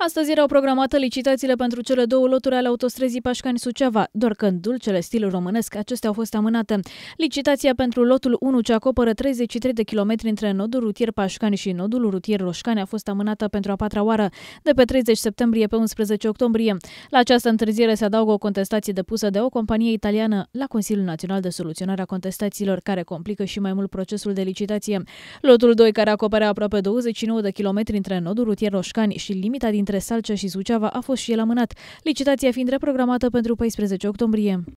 Astăzi erau programate licitațiile pentru cele două loturi ale autostrăzii Pașcani-Suceava, doar că în dulcele stil românesc acestea au fost amânate. Licitația pentru lotul 1 ce acoperă 33 de kilometri între nodul rutier Pașcani și nodul rutier Roșcani a fost amânată pentru a patra oară, de pe 30 septembrie pe 11 octombrie. La această întârziere se adaugă o contestație depusă de o companie italiană la Consiliul Național de Soluționare a Contestațiilor, care complică și mai mult procesul de licitație. Lotul 2, care acoperă aproape 29 de kilometri între nodul rutier Roșcani și limita din dintre Salcea și Suceava a fost și el amânat, licitația fiind reprogramată pentru 14 octombrie.